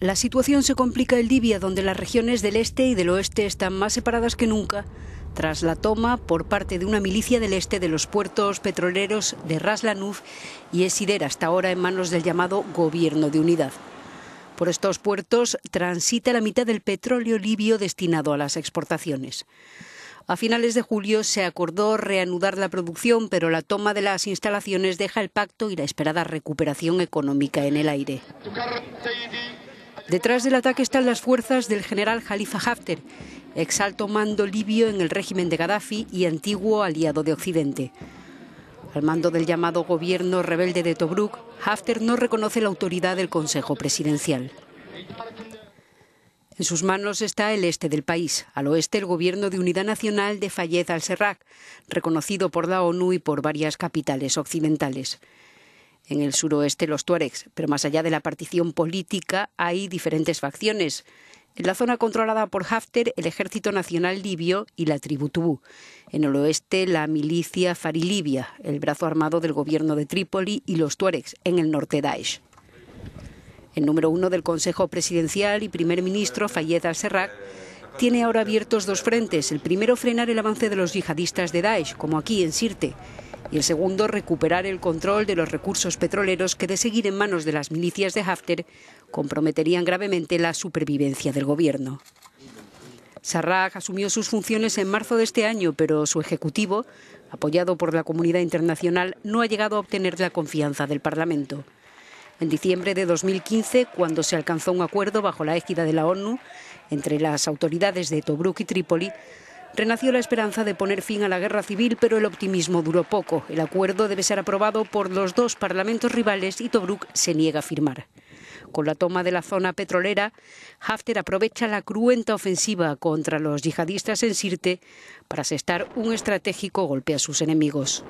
La situación se complica en Libia, donde las regiones del este y del oeste están más separadas que nunca tras la toma por parte de una milicia del este de los puertos petroleros de Ras Lanuf y Esider, hasta ahora en manos del llamado Gobierno de Unidad. Por estos puertos transita la mitad del petróleo libio destinado a las exportaciones. A finales de julio se acordó reanudar la producción, pero la toma de las instalaciones deja el pacto y la esperada recuperación económica en el aire. Detrás del ataque están las fuerzas del general Jalifa Haftar, ex alto mando libio en el régimen de Gaddafi y antiguo aliado de Occidente. Al mando del llamado gobierno rebelde de Tobruk, Haftar no reconoce la autoridad del Consejo Presidencial. En sus manos está el este del país, al oeste el gobierno de unidad nacional de Fayez al-Serraq, reconocido por la ONU y por varias capitales occidentales en el suroeste los tuaregs, pero más allá de la partición política hay diferentes facciones. En la zona controlada por Hafter... el Ejército Nacional Libio y la tribu En el oeste, la milicia Farilibia, el brazo armado del gobierno de Trípoli y los tuaregs, en el norte Daesh. El número uno del Consejo Presidencial y primer ministro, Fayed al serraq tiene ahora abiertos dos frentes. El primero, frenar el avance de los yihadistas de Daesh, como aquí en Sirte, y el segundo, recuperar el control de los recursos petroleros que de seguir en manos de las milicias de Hafter, comprometerían gravemente la supervivencia del gobierno. Sarraj asumió sus funciones en marzo de este año, pero su ejecutivo, apoyado por la comunidad internacional, no ha llegado a obtener la confianza del Parlamento. En diciembre de 2015, cuando se alcanzó un acuerdo bajo la égida de la ONU entre las autoridades de Tobruk y Trípoli, Renació la esperanza de poner fin a la guerra civil, pero el optimismo duró poco. El acuerdo debe ser aprobado por los dos parlamentos rivales y Tobruk se niega a firmar. Con la toma de la zona petrolera, Hafter aprovecha la cruenta ofensiva contra los yihadistas en Sirte para asestar un estratégico golpe a sus enemigos.